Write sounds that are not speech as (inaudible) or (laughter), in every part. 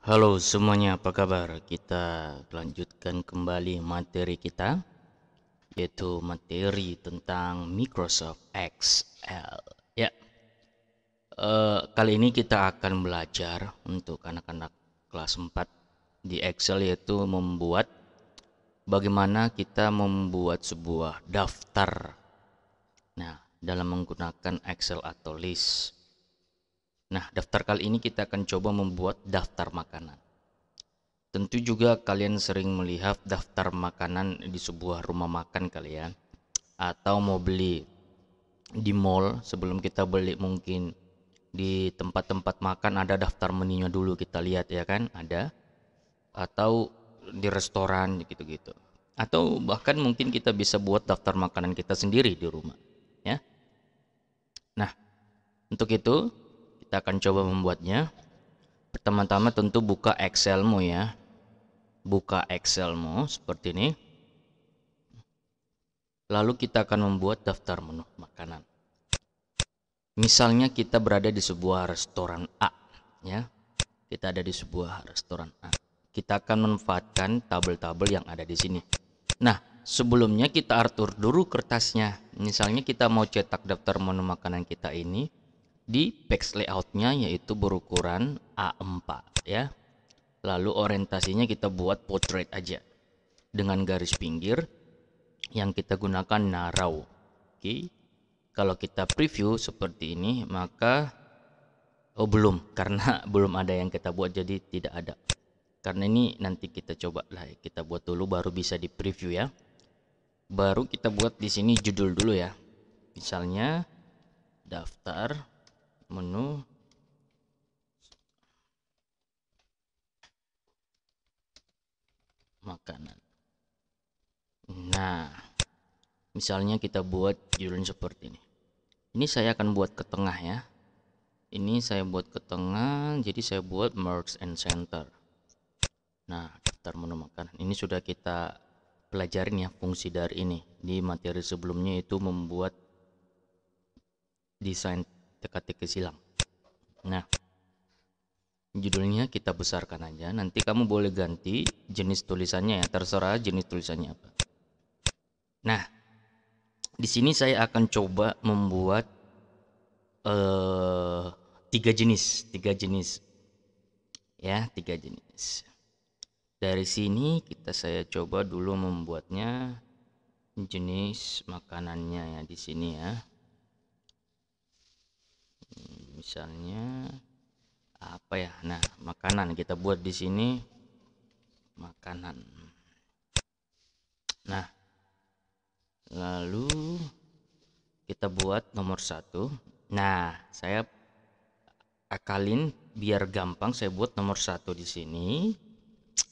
Halo semuanya, apa kabar? Kita lanjutkan kembali materi kita yaitu materi tentang Microsoft Excel. Ya. E, kali ini kita akan belajar untuk anak-anak kelas 4 di Excel yaitu membuat bagaimana kita membuat sebuah daftar. Nah, dalam menggunakan Excel atau list Nah, daftar kali ini kita akan coba membuat daftar makanan. Tentu juga kalian sering melihat daftar makanan di sebuah rumah makan kalian atau mau beli di mall sebelum kita beli mungkin di tempat-tempat makan ada daftar menunya dulu kita lihat ya kan ada atau di restoran gitu-gitu atau bahkan mungkin kita bisa buat daftar makanan kita sendiri di rumah ya nah untuk itu kita akan coba membuatnya. Pertama-tama tentu buka Excelmu ya. Buka Excelmu seperti ini. Lalu kita akan membuat daftar menu makanan. Misalnya kita berada di sebuah restoran A ya. Kita ada di sebuah restoran A. Kita akan memanfaatkan tabel-tabel yang ada di sini. Nah, sebelumnya kita atur dulu kertasnya. Misalnya kita mau cetak daftar menu makanan kita ini di page layoutnya yaitu berukuran A4 ya lalu orientasinya kita buat portrait aja dengan garis pinggir yang kita gunakan narrow oke okay. kalau kita preview seperti ini maka oh belum (laughs) karena belum ada yang kita buat jadi tidak ada karena ini nanti kita coba lah kita buat dulu baru bisa di preview ya baru kita buat di sini judul dulu ya misalnya daftar menu makanan. Nah, misalnya kita buat judulnya seperti ini. Ini saya akan buat ke tengah ya. Ini saya buat ke tengah, jadi saya buat merge and center. Nah, daftar menu makanan. Ini sudah kita pelajarin ya fungsi dari ini. Di materi sebelumnya itu membuat desain teka-teki silang. Nah, judulnya kita besarkan aja. Nanti kamu boleh ganti jenis tulisannya ya, terserah jenis tulisannya apa. Nah, di sini saya akan coba membuat uh, tiga jenis, tiga jenis, ya, tiga jenis. Dari sini kita saya coba dulu membuatnya jenis makanannya ya di sini ya misalnya apa ya nah makanan kita buat di sini makanan nah lalu kita buat nomor satu nah saya akalin biar gampang saya buat nomor satu di sini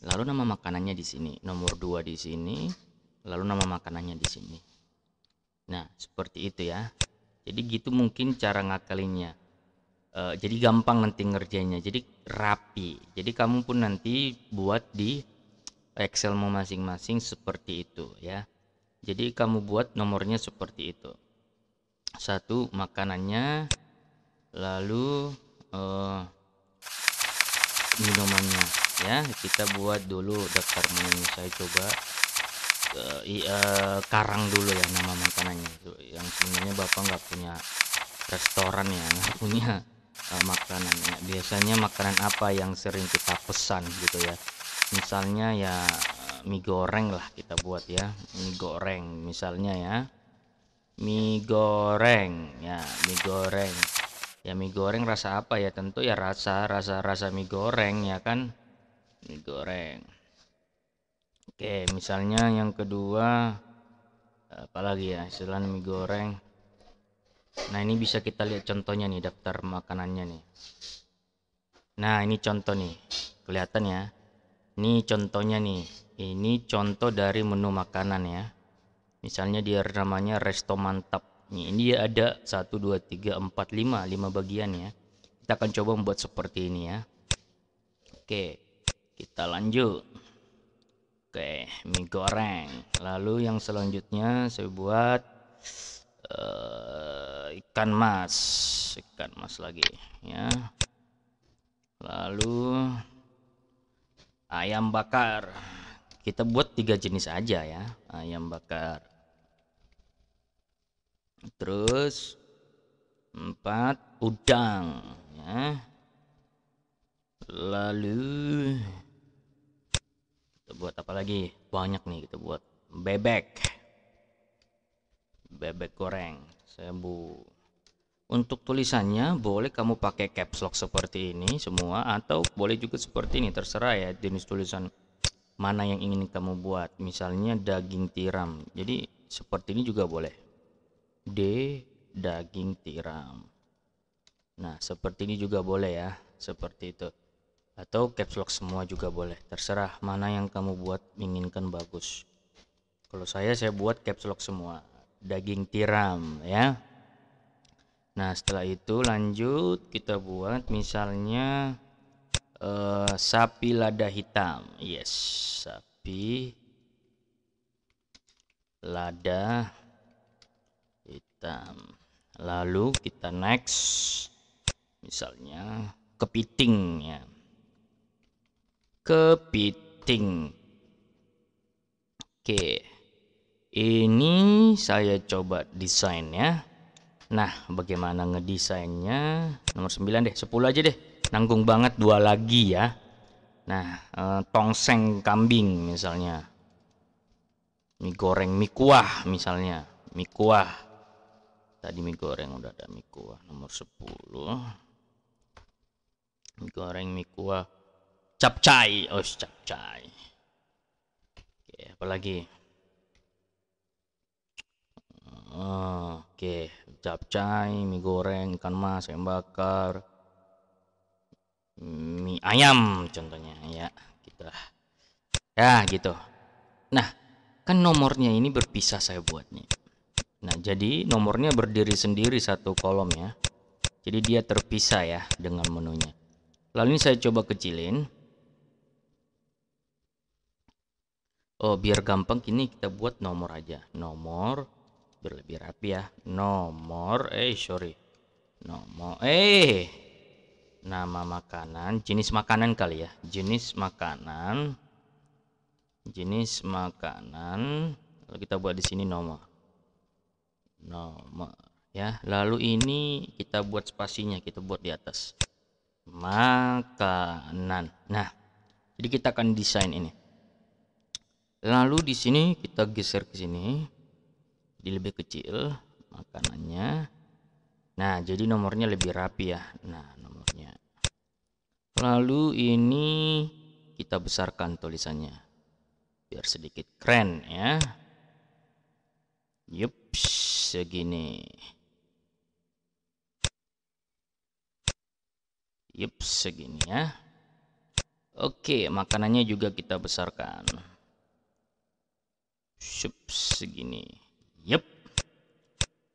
lalu nama makanannya di sini nomor dua di sini lalu nama makanannya di sini nah seperti itu ya jadi gitu mungkin cara ngakalinnya uh, jadi gampang nanti ngerjainnya jadi rapi jadi kamu pun nanti buat di Excel mau masing-masing seperti itu ya jadi kamu buat nomornya seperti itu satu makanannya lalu uh, minumannya ya kita buat dulu daftar menu saya coba ke uh, eh, karang dulu ya nama makanannya itu yang sebenarnya bapak nggak punya restoran ya nggak (laughs) punya uh, makanan ya, biasanya makanan apa yang sering kita pesan gitu ya misalnya ya eh, mie goreng lah kita buat ya mie goreng misalnya ya mie goreng ya mie goreng ya mie goreng rasa apa ya tentu ya rasa rasa rasa mie goreng ya kan mie goreng Oke, misalnya yang kedua apalagi ya, selain mie goreng. Nah, ini bisa kita lihat contohnya nih daftar makanannya nih. Nah, ini contoh nih. Kelihatan ya. Ini contohnya nih. Ini contoh dari menu makanan ya. Misalnya dia namanya Resto Mantap. Nih, ini dia ada 1 2 3 4 5, 5 bagian ya. Kita akan coba membuat seperti ini ya. Oke. Kita lanjut. Oke, mie goreng. Lalu yang selanjutnya saya buat uh, ikan mas, ikan mas lagi ya. Lalu ayam bakar. Kita buat tiga jenis aja ya, ayam bakar. Terus empat udang ya. Lalu buat apa lagi banyak nih kita gitu, buat bebek bebek goreng bu untuk tulisannya boleh kamu pakai caps lock seperti ini semua atau boleh juga seperti ini terserah ya jenis tulisan mana yang ingin kamu buat misalnya daging tiram jadi seperti ini juga boleh D daging tiram nah seperti ini juga boleh ya seperti itu atau caps lock semua juga boleh terserah mana yang kamu buat inginkan bagus kalau saya saya buat caps lock semua daging tiram ya nah setelah itu lanjut kita buat misalnya uh, sapi lada hitam yes sapi lada hitam lalu kita next misalnya kepiting ya kepiting. Oke, ini saya coba desainnya. Nah, bagaimana ngedesainnya? Nomor 9 deh, 10 aja deh. Nanggung banget dua lagi ya. Nah, eh, tongseng kambing misalnya. Mie goreng, mie kuah misalnya. Mie kuah. Tadi mie goreng udah ada mie kuah nomor 10. Mie goreng, mie kuah capcai oh capcai oke lagi? oke capcai mie goreng ikan mas ayam bakar mie ayam contohnya ya kita gitu ya gitu nah kan nomornya ini berpisah saya buatnya nah jadi nomornya berdiri sendiri satu kolom ya jadi dia terpisah ya dengan menunya lalu ini saya coba kecilin oh, biar gampang kini kita buat nomor aja nomor biar lebih rapi ya nomor eh sorry nomor eh nama makanan jenis makanan kali ya jenis makanan jenis makanan lalu kita buat di sini nomor nomor ya lalu ini kita buat spasinya kita buat di atas makanan nah jadi kita akan desain ini Lalu di sini kita geser ke sini. di lebih kecil makanannya. Nah, jadi nomornya lebih rapi ya. Nah, nomornya. Lalu ini kita besarkan tulisannya. Biar sedikit keren ya. Yup, segini. Yup, segini ya. Oke, makanannya juga kita besarkan. Shup, segini. Yep.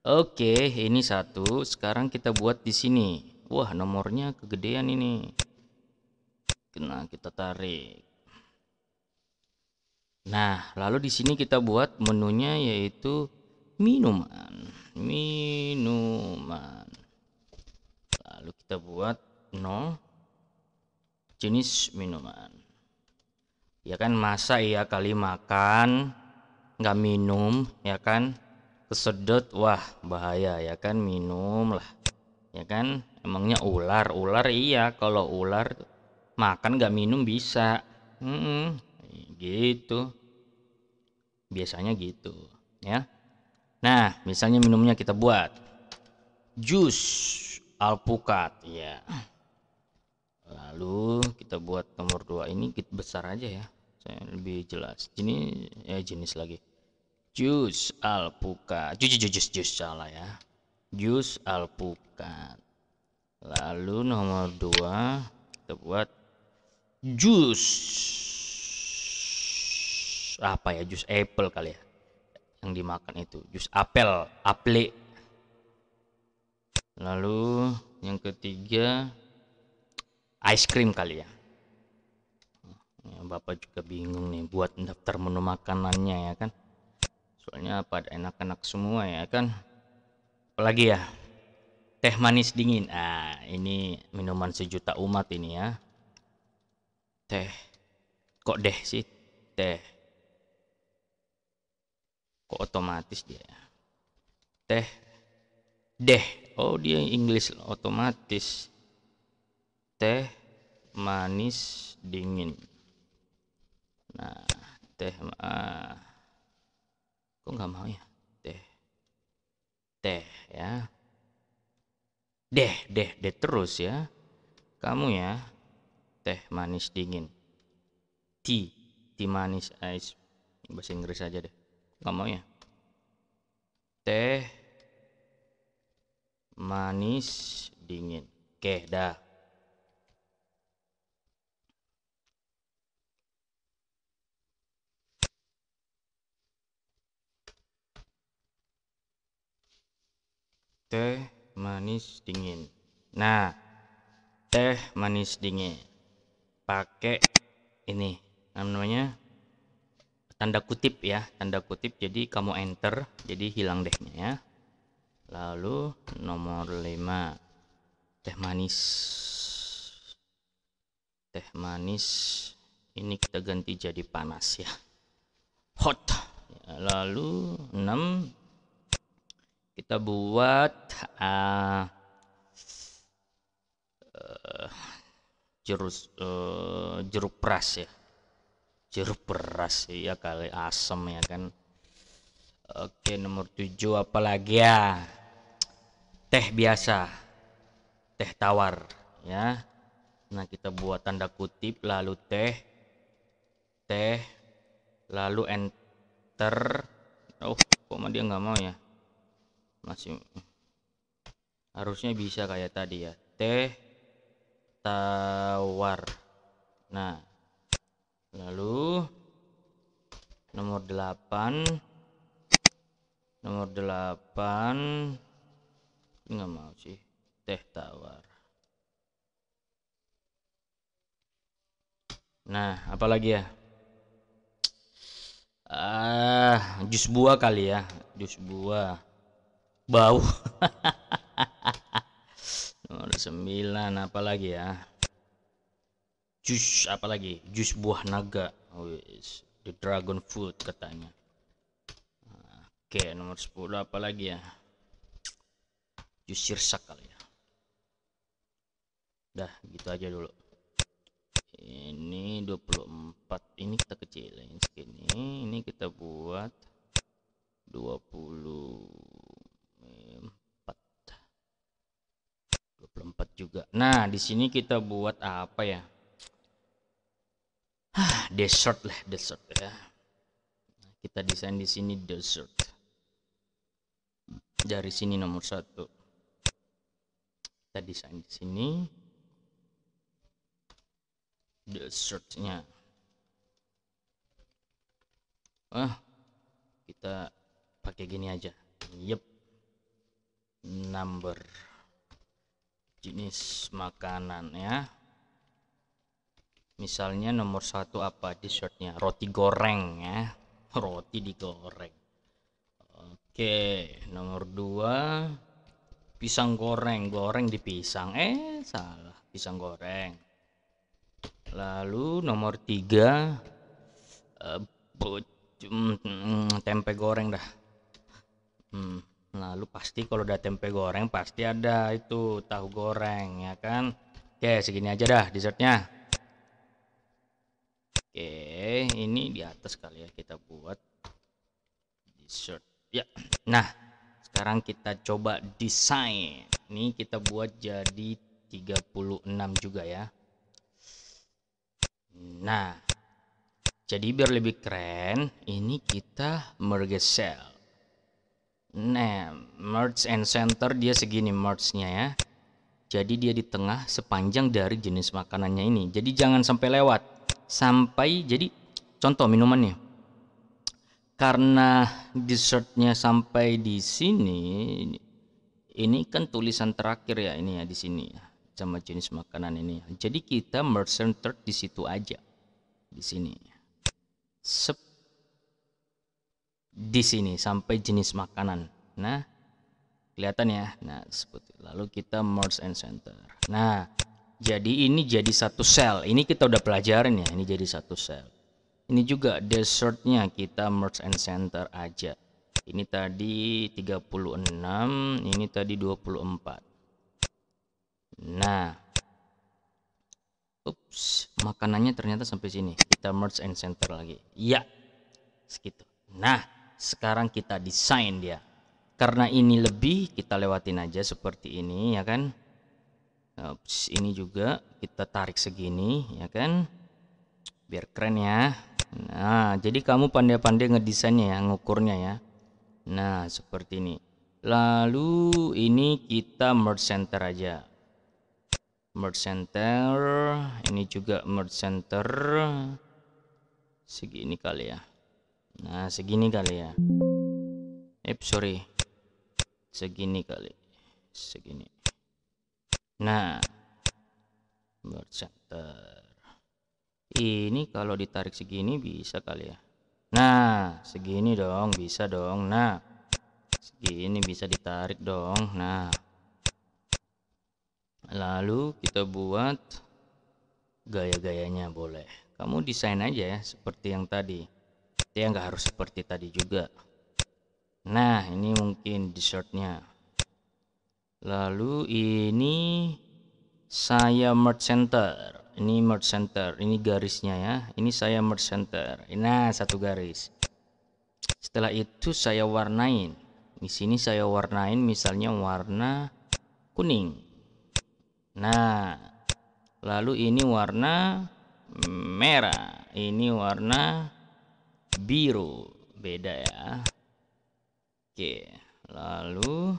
Oke, ini satu. Sekarang kita buat di sini. Wah, nomornya kegedean ini. kena kita tarik. Nah, lalu di sini kita buat menunya yaitu minuman. Minuman. Lalu kita buat nol jenis minuman. Ya kan masa ya kali makan nggak minum ya kan kesedot wah bahaya ya kan minum lah ya kan emangnya ular ular iya kalau ular makan nggak minum bisa hmm, gitu biasanya gitu ya nah misalnya minumnya kita buat jus alpukat ya lalu kita buat nomor dua ini kita besar aja ya saya lebih jelas ini ya jenis lagi jus alpukat jus jus jus jus salah ya jus alpukat lalu nomor dua kita buat jus apa ya jus apple kali ya yang dimakan itu jus apel apel lalu yang ketiga ice cream kali ya Bapak juga bingung nih buat daftar menu makanannya ya kan soalnya pada enak-enak semua ya kan apalagi ya teh manis dingin ah ini minuman sejuta umat ini ya teh kok deh sih teh kok otomatis dia teh deh oh dia Inggris otomatis teh manis dingin nah teh ah kok nggak mau ya deh deh ya deh deh deh terus ya kamu ya teh manis dingin ti ti manis ice bahasa Inggris aja deh nggak mau ya teh manis dingin keh dah teh manis dingin. Nah, teh manis dingin pakai ini namanya tanda kutip ya, tanda kutip jadi kamu enter jadi hilang dehnya ya. Lalu nomor 5 teh manis. Teh manis ini kita ganti jadi panas ya. Hot. Lalu 6 kita buat uh, uh, jerus uh, jeruk peras ya jeruk peras ya kali asem ya kan oke nomor 7 apalagi ya teh biasa teh tawar ya nah kita buat tanda kutip lalu teh teh lalu enter oh kok dia nggak mau ya masih harusnya bisa kayak tadi ya teh tawar nah lalu nomor delapan nomor delapan nggak mau sih teh tawar nah apalagi ya ah jus buah kali ya jus buah bau (laughs) nomor 9 apalagi ya jus apalagi jus buah naga oh, the dragon food katanya oke okay, nomor 10 apalagi ya jus sirsak kali ya dah gitu aja dulu ini 24 ini kita kecilin segini ini kita buat Nah, di sini kita buat apa ya? Ah, desert lah, desert ya. Kita desain di sini dessert. Dari sini nomor satu. Kita desain di sini dessertnya. Wah, kita pakai gini aja. Yep. Number jenis makanan ya misalnya nomor satu apa dessertnya roti goreng ya (laughs) roti digoreng oke nomor dua pisang goreng goreng di pisang eh salah pisang goreng lalu nomor tiga uh, tempe goreng dah hmm lalu nah, pasti kalau udah tempe goreng pasti ada itu tahu goreng ya kan oke segini aja dah dessertnya oke ini di atas kali ya kita buat dessert ya nah sekarang kita coba desain ini kita buat jadi 36 juga ya nah jadi biar lebih keren ini kita merge cell Nah, merge and center dia segini merge-nya ya. Jadi dia di tengah sepanjang dari jenis makanannya ini. Jadi jangan sampai lewat. Sampai jadi contoh minumannya. Karena dessertnya sampai di sini, ini kan tulisan terakhir ya ini ya di sini ya sama jenis makanan ini. Jadi kita merge center di situ aja di sini. Sep di sini sampai jenis makanan. Nah, kelihatan ya. Nah, seperti lalu kita merge and center. Nah, jadi ini jadi satu sel. Ini kita udah pelajarin ya. Ini jadi satu sel. Ini juga dessertnya kita merge and center aja. Ini tadi 36, ini tadi 24. Nah, ups, makanannya ternyata sampai sini. Kita merge and center lagi. ya, segitu. Nah, sekarang kita desain dia karena ini lebih kita lewatin aja seperti ini ya kan Ups, ini juga kita tarik segini ya kan biar keren ya nah jadi kamu pandai-pandai ngedesainnya ya ngukurnya ya nah seperti ini lalu ini kita merge center aja merge center ini juga merge center segini kali ya Nah, segini kali ya. Eh, sorry. Segini kali. Segini. Nah. Bercenter. Ini kalau ditarik segini bisa kali ya. Nah, segini dong, bisa dong. Nah. Segini bisa ditarik dong. Nah. Lalu kita buat gaya-gayanya boleh. Kamu desain aja ya seperti yang tadi ya nggak harus seperti tadi juga nah ini mungkin dessertnya lalu ini saya merge center ini merge center ini garisnya ya ini saya merge center nah satu garis setelah itu saya warnain di sini saya warnain misalnya warna kuning nah lalu ini warna merah ini warna biru beda ya oke lalu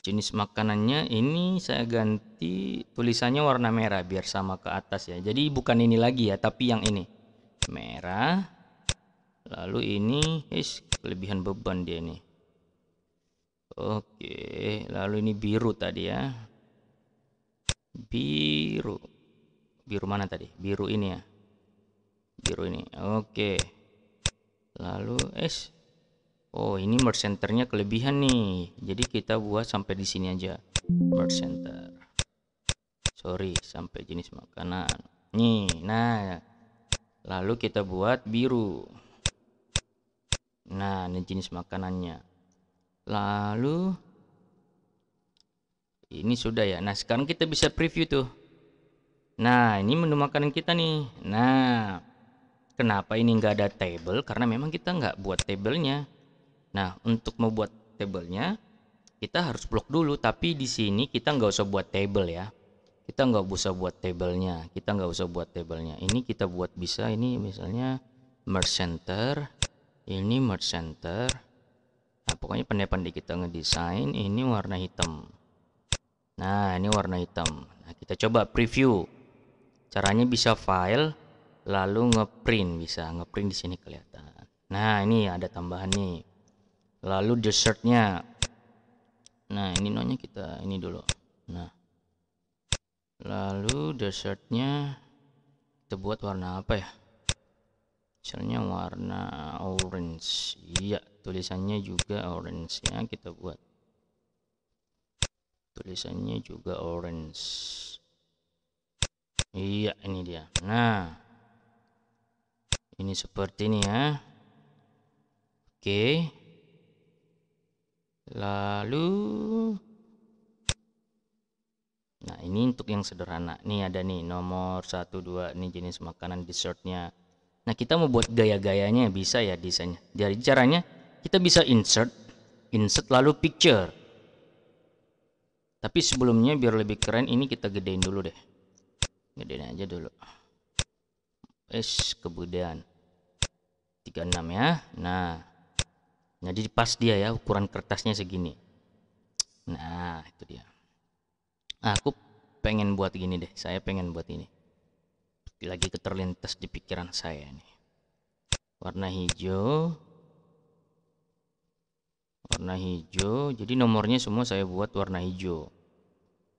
jenis makanannya ini saya ganti tulisannya warna merah biar sama ke atas ya jadi bukan ini lagi ya tapi yang ini merah lalu ini is kelebihan beban dia ini oke lalu ini biru tadi ya biru biru mana tadi biru ini ya biru ini oke lalu es oh ini mercenternya kelebihan nih jadi kita buat sampai di sini aja mercenter sorry sampai jenis makanan nih nah lalu kita buat biru nah ini jenis makanannya lalu ini sudah ya nah sekarang kita bisa preview tuh nah ini menu makanan kita nih nah Kenapa ini nggak ada table? Karena memang kita nggak buat tablenya. Nah, untuk membuat tablenya, kita harus blok dulu. Tapi di sini kita nggak usah buat table ya. Kita nggak usah buat tablenya. Kita nggak usah buat tablenya. Ini kita buat bisa. Ini misalnya merge center. Ini merge center. Nah, pokoknya pandai-pandai kita ngedesain. Ini warna hitam. Nah, ini warna hitam. Nah, kita coba preview. Caranya bisa file lalu ngeprint bisa ngeprint di sini kelihatan nah ini ada tambahan nih lalu dessertnya nah ini nonya kita ini dulu nah lalu dessertnya kita buat warna apa ya misalnya warna orange iya tulisannya juga orange ya kita buat tulisannya juga orange iya ini dia nah ini seperti ini ya oke lalu nah ini untuk yang sederhana nih ada nih nomor satu dua. ini jenis makanan dessertnya nah kita mau buat gaya-gayanya bisa ya desainnya jadi caranya kita bisa insert insert lalu picture tapi sebelumnya biar lebih keren ini kita gedein dulu deh gedein aja dulu es kemudian 36 ya nah, nah jadi pas dia ya ukuran kertasnya segini nah itu dia nah, aku pengen buat gini deh saya pengen buat ini lagi keterlintas di pikiran saya nih warna hijau warna hijau jadi nomornya semua saya buat warna hijau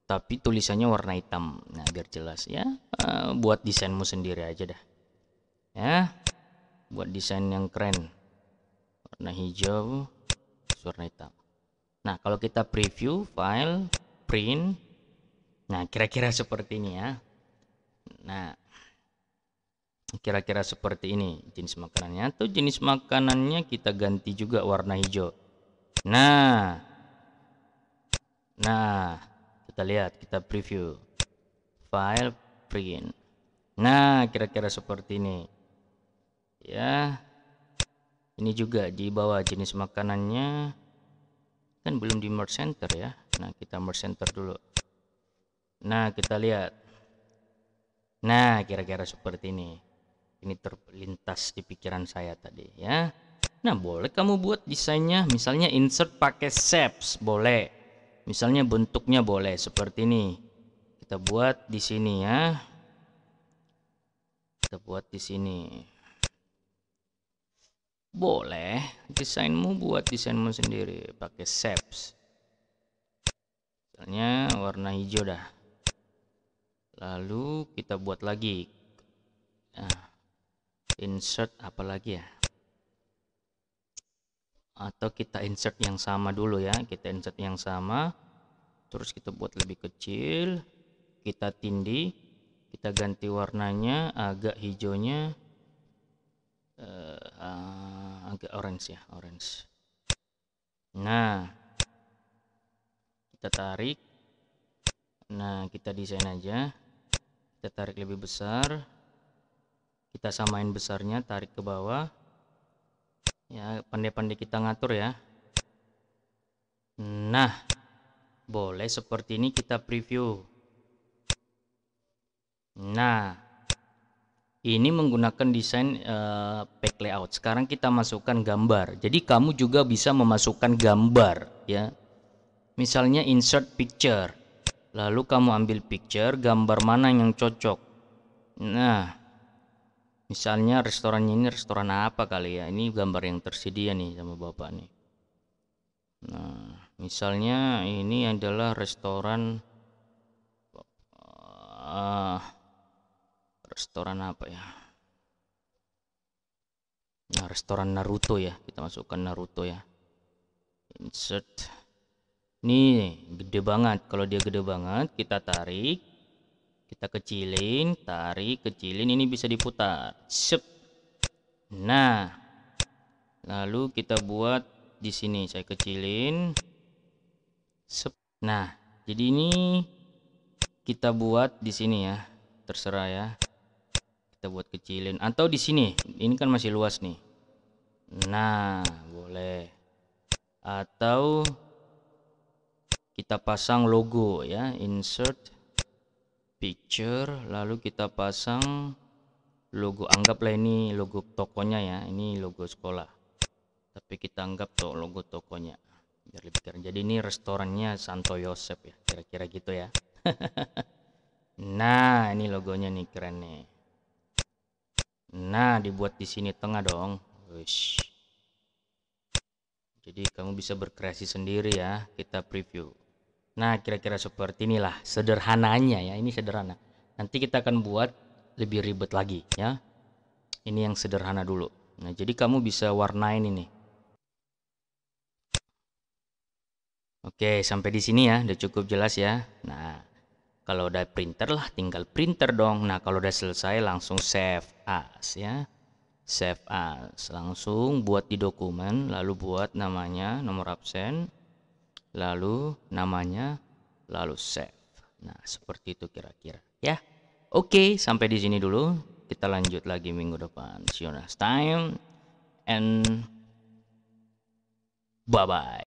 tapi tulisannya warna hitam nah biar jelas ya eh, buat desainmu sendiri aja dah ya buat desain yang keren warna hijau warna hitam nah kalau kita preview file print nah kira-kira seperti ini ya nah kira-kira seperti ini jenis makanannya atau jenis makanannya kita ganti juga warna hijau nah nah kita lihat kita preview file print nah kira-kira seperti ini ya ini juga di bawah jenis makanannya kan belum di merge center ya nah kita merge center dulu nah kita lihat nah kira-kira seperti ini ini terlintas di pikiran saya tadi ya nah boleh kamu buat desainnya misalnya insert pakai shapes boleh misalnya bentuknya boleh seperti ini kita buat di sini ya kita buat di sini boleh desainmu buat desainmu sendiri pakai shapes misalnya warna hijau dah lalu kita buat lagi nah, insert apa lagi ya atau kita insert yang sama dulu ya kita insert yang sama terus kita buat lebih kecil kita tindih kita ganti warnanya agak hijaunya uh, uh, agak orange ya orange nah kita tarik nah kita desain aja kita tarik lebih besar kita samain besarnya tarik ke bawah ya pandai-pandai kita ngatur ya nah boleh seperti ini kita preview nah ini menggunakan desain uh, pack layout. Sekarang kita masukkan gambar. Jadi kamu juga bisa memasukkan gambar ya. Misalnya insert picture. Lalu kamu ambil picture gambar mana yang cocok. Nah, misalnya restoran ini restoran apa kali ya? Ini gambar yang tersedia nih sama Bapak nih. Nah, misalnya ini adalah restoran uh, restoran apa ya nah restoran Naruto ya kita masukkan Naruto ya insert nih gede banget kalau dia gede banget kita tarik kita kecilin tarik kecilin ini bisa diputar Sip. nah lalu kita buat di sini saya kecilin Sip. nah jadi ini kita buat di sini ya terserah ya kita buat kecilin atau di sini ini kan masih luas nih nah boleh atau kita pasang logo ya insert picture lalu kita pasang logo anggaplah ini logo tokonya ya ini logo sekolah tapi kita anggap tuh logo tokonya biar lebih keren jadi ini restorannya Santo Yosep ya kira-kira gitu ya (laughs) nah ini logonya nih keren nih Nah, dibuat di sini tengah dong. Wish. Jadi kamu bisa berkreasi sendiri ya. Kita preview. Nah, kira-kira seperti inilah sederhananya ya. Ini sederhana. Nanti kita akan buat lebih ribet lagi ya. Ini yang sederhana dulu. Nah, jadi kamu bisa warnain ini. Oke, sampai di sini ya. Udah cukup jelas ya. Nah, kalau udah printer lah tinggal printer dong. Nah, kalau udah selesai langsung save as ya. Save as. Langsung buat di dokumen, lalu buat namanya, nomor absen, lalu namanya, lalu save. Nah, seperti itu kira-kira ya. Oke, sampai di sini dulu. Kita lanjut lagi minggu depan. See you next time and bye-bye.